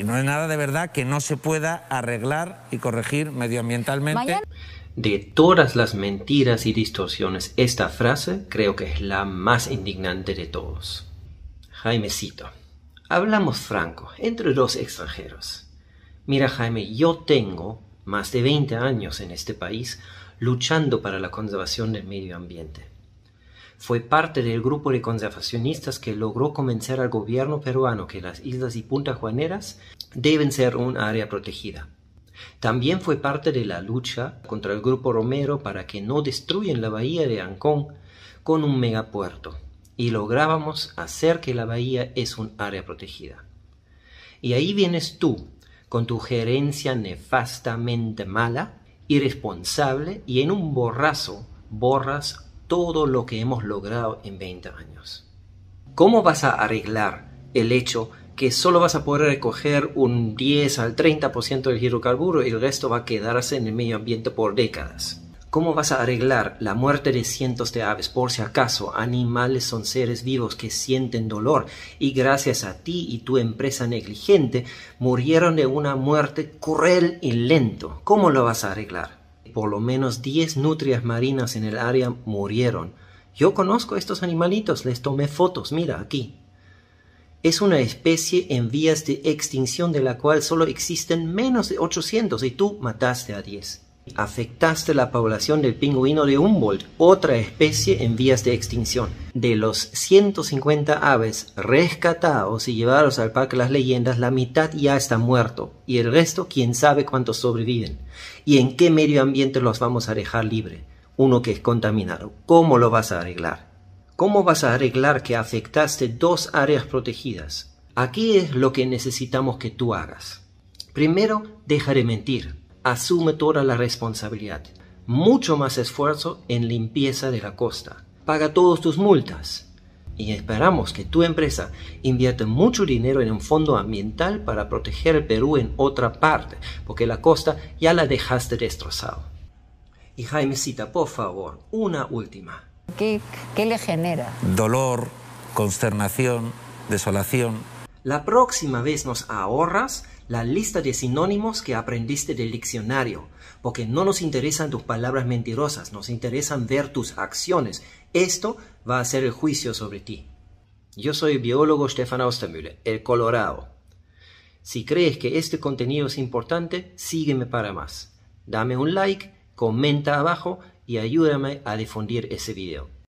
No hay nada de verdad que no se pueda arreglar y corregir medioambientalmente. De todas las mentiras y distorsiones, esta frase creo que es la más indignante de todos. Jaimecito, hablamos franco, entre dos extranjeros. Mira Jaime, yo tengo más de 20 años en este país luchando para la conservación del medio ambiente. Fue parte del grupo de conservacionistas que logró convencer al gobierno peruano que las islas y Punta Juaneras deben ser un área protegida. También fue parte de la lucha contra el grupo Romero para que no destruyan la bahía de Ancón con un megapuerto y lográbamos hacer que la bahía es un área protegida. Y ahí vienes tú, con tu gerencia nefastamente mala, irresponsable y en un borrazo borras todo lo que hemos logrado en 20 años. ¿Cómo vas a arreglar el hecho que solo vas a poder recoger un 10 al 30% del hidrocarburo y el resto va a quedarse en el medio ambiente por décadas? ¿Cómo vas a arreglar la muerte de cientos de aves? Por si acaso, animales son seres vivos que sienten dolor y gracias a ti y tu empresa negligente murieron de una muerte cruel y lento. ¿Cómo lo vas a arreglar? por lo menos 10 nutrias marinas en el área murieron. Yo conozco estos animalitos, les tomé fotos, mira aquí. Es una especie en vías de extinción de la cual solo existen menos de 800 y tú mataste a 10 afectaste la población del pingüino de Humboldt, otra especie en vías de extinción. De los 150 aves rescatados y llevados al Parque Las Leyendas, la mitad ya está muerto y el resto quién sabe cuántos sobreviven. ¿Y en qué medio ambiente los vamos a dejar libre? Uno que es contaminado. ¿Cómo lo vas a arreglar? ¿Cómo vas a arreglar que afectaste dos áreas protegidas? Aquí es lo que necesitamos que tú hagas. Primero, dejaré de mentir asume toda la responsabilidad. Mucho más esfuerzo en limpieza de la costa. Paga todos tus multas. Y esperamos que tu empresa invierta mucho dinero en un fondo ambiental para proteger el Perú en otra parte, porque la costa ya la dejaste destrozada. Y Jaimecita, por favor, una última. ¿Qué le genera? Dolor, consternación, desolación. La próxima vez nos ahorras la lista de sinónimos que aprendiste del diccionario, porque no nos interesan tus palabras mentirosas, nos interesan ver tus acciones. Esto va a ser el juicio sobre ti. Yo soy el biólogo Stefan Austermüller, el Colorado. Si crees que este contenido es importante, sígueme para más. Dame un like, comenta abajo y ayúdame a difundir ese video.